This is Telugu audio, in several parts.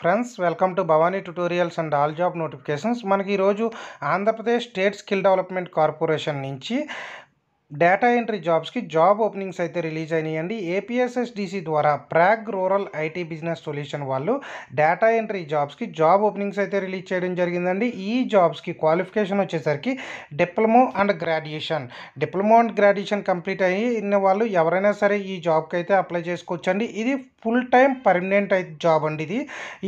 friends welcome to Bhavani tutorials and all job notifications మనకి ఈరోజు Andhra Pradesh state skill development corporation నుంచి డేటా ఎంట్రీ జాబ్స్కి జాబ్ ఓపెనింగ్స్ అయితే రిలీజ్ అయినాయండి ఏపీఎస్ఎస్డిసి ద్వారా Prag rural IT business solution వాళ్ళు డేటా ఎంట్రీ జాబ్స్కి జాబ్ ఓపెనింగ్స్ అయితే రిలీజ్ చేయడం జరిగిందండి ఈ జాబ్స్కి క్వాలిఫికేషన్ వచ్చేసరికి diploma and graduation diploma and graduation complete అయిన వాళ్ళు ఎవరైనా సరే ఈ జాబ్కి అయితే అప్లై చేసుకోవచ్చండి ఇది ఫుల్ టైం పర్మనెంట్ అయితే జాబ్ అండి ఇది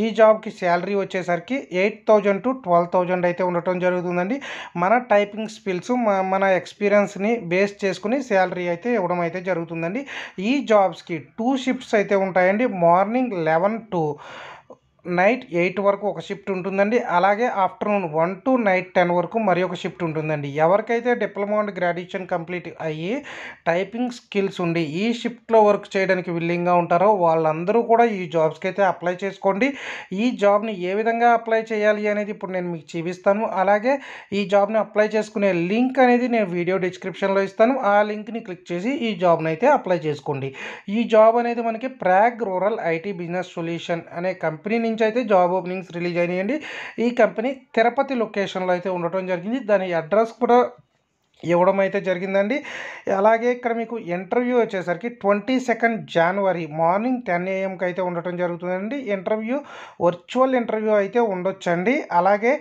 ఈ జాబ్కి శాలరీ వచ్చేసరికి eight thousand to twelve thousand అయితే ఉండటం జరుగుతుందండి మన టైపింగ్ స్కిల్స్ మన ఎక్స్పీరియన్స్ని బేస్ బేస్ చేసుకుని శాలరీ అయితే ఇవ్వడం అయితే జరుగుతుందండి ఈ జాబ్స్కి టూ షిఫ్ట్స్ అయితే ఉంటాయండి morning eleven to night eight వరకు ఒక షిఫ్ట్ ఉంటుందండి అలాగే afternoon one to night ten వరకు మరి ఒక షిఫ్ట్ ఉంటుందండి ఎవరికైతే డిప్లొమా అండ్ గ్రాడ్యుయేషన్ కంప్లీట్ అయ్యి టైపింగ్ స్కిల్స్ ఉండి ఈ షిఫ్ట్లో వర్క్ చేయడానికి విల్లింగ్గా ఉంటారో వాళ్ళందరూ కూడా ఈ జాబ్స్కి అయితే అప్లై చేసుకోండి ఈ జాబ్ని ఏ విధంగా అప్లై చేయాలి అనేది ఇప్పుడు నేను మీకు చూపిస్తాను అలాగే ఈ జాబ్ని అప్లై చేసుకునే లింక్ అనేది నేను వీడియో డిస్క్రిప్షన్లో ఇస్తాను ఆ లింక్ని క్లిక్ చేసి ఈ జాబ్ని అయితే అప్లై చేసుకోండి ఈ జాబ్ అనేది మనకి Prag rural IT business solution అనే కంపెనీని నుంచి అయితే జాబ్ ఓపెనింగ్స్ రిలీజ్ అయినాయండి ఈ కంపెనీ తిరుపతి లొకేషన్లో అయితే ఉండటం జరిగింది దాని అడ్రస్ కూడా ఇవ్వడం అయితే జరిగిందండి అలాగే ఇక్కడ మీకు ఇంటర్వ్యూ వచ్చేసరికి ట్వంటీ సెకండ్ జనవరి మార్నింగ్ టెన్ ఏఎంకి అయితే ఉండటం జరుగుతుందండి ఇంటర్వ్యూ వర్చువల్ ఇంటర్వ్యూ అయితే ఉండొచ్చండి అలాగే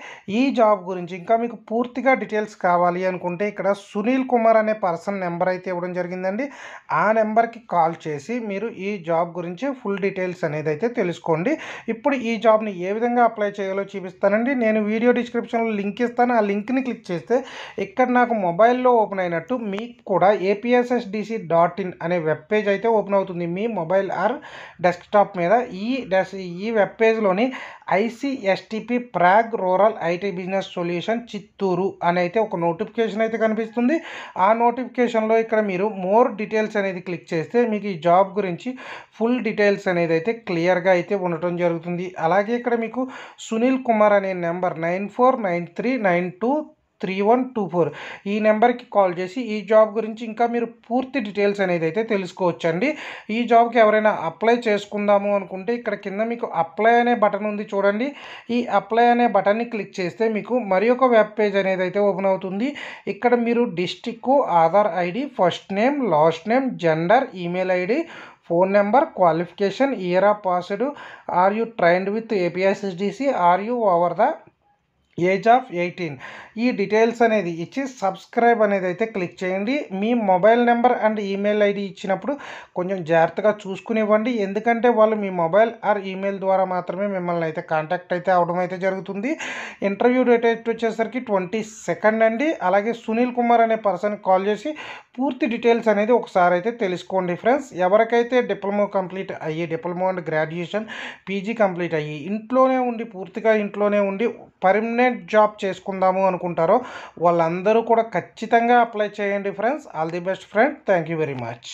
ఈ జాబ్ గురించి ఇంకా మీకు పూర్తిగా డీటెయిల్స్ కావాలి అనుకుంటే ఇక్కడ సునీల్ కుమార్ అనే పర్సన్ నెంబర్ అయితే ఇవ్వడం జరిగిందండి ఆ నెంబర్కి కాల్ చేసి మీరు ఈ జాబ్ గురించి ఫుల్ డీటెయిల్స్ అనేది అయితే తెలుసుకోండి ఇప్పుడు ఈ జాబ్ని ఏ విధంగా అప్లై చేయాలో చూపిస్తానండి నేను వీడియో డిస్క్రిప్షన్లో లింక్ ఇస్తాను ఆ లింక్ని క్లిక్ చేస్తే ఇక్కడ నాకు మొబైల్ మొబైల్లో ఓపెన్ అయినట్టు మీకు కూడా ఏపీఎస్ఎస్డిసి డాట్ ఇన్ అనే వెబ్ పేజ్ అయితే ఓపెన్ అవుతుంది మీ మొబైల్ ఆర్ డెస్క్టాప్ మీద ఈ డెస్ ఈ వెబ్ పేజ్లోని ఐసీఎస్టీపీ ప్రాగ్ rural IT business solution Chittoor అని అయితే ఒక నోటిఫికేషన్ అయితే కనిపిస్తుంది ఆ నోటిఫికేషన్లో ఇక్కడ మీరు మోర్ డీటెయిల్స్ అనేది క్లిక్ చేస్తే మీకు ఈ జాబ్ గురించి ఫుల్ డీటెయిల్స్ అనేది అయితే క్లియర్గా అయితే ఉండటం జరుగుతుంది అలాగే ఇక్కడ మీకు సునీల్ కుమార్ అనే number nine four nine three nine two three one two four ఈ నెంబర్కి కాల్ చేసి ఈ జాబ్ గురించి ఇంకా మీరు పూర్తి డీటెయిల్స్ అనేది అయితే తెలుసుకోవచ్చండి ఈ జాబ్కి ఎవరైనా అప్లై చేసుకుందాము అనుకుంటే ఇక్కడ కింద మీకు అప్లై అనే బటన్ ఉంది చూడండి ఈ అప్లై అనే బటన్ని క్లిక్ చేస్తే మీకు మరి ఒక వెబ్ పేజ్ అనేది అయితే ఓపెన్ అవుతుంది ఇక్కడ మీరు district Aadhaar ID first name last name gender email ID phone number qualification year of passed are you trained with APSSDC are you over the age of eighteen ఈ డీటెయిల్స్ అనేది ఇచ్చి సబ్స్క్రైబ్ అనేది అయితే క్లిక్ చేయండి మీ mobile number and email ID ఇచ్చినప్పుడు కొంచెం జాగ్రత్తగా చూసుకునివ్వండి ఎందుకంటే వాళ్ళు మీ మొబైల్ ఆర్ ఈమెయిల్ ద్వారా మాత్రమే మిమ్మల్ని అయితే కాంటాక్ట్ అయితే అవడం అయితే జరుగుతుంది ఇంటర్వ్యూ డేట్ అయితే వచ్చేసరికి ట్వంటీ సెకండ్ అండి అలాగే సునీల్ కుమార్ అనే పర్సన్ కాల్ చేసి పూర్తి డీటెయిల్స్ అనేది ఒకసారి అయితే తెలుసుకోండి ఫ్రెండ్స్ ఎవరికైతే డిప్లొమా కంప్లీట్ అయ్యి diploma and graduation PG complete అయ్యి ఇంట్లోనే ఉండి పూర్తిగా ఇంట్లోనే ఉండి పర్మనెంట్ పర్మనెంట్ జాబ్ చేసుకుందాము అనుకుంటారో వాళ్ళందరూ కూడా ఖచ్చితంగా అప్లై చేయండి friends all the best friend thank you very much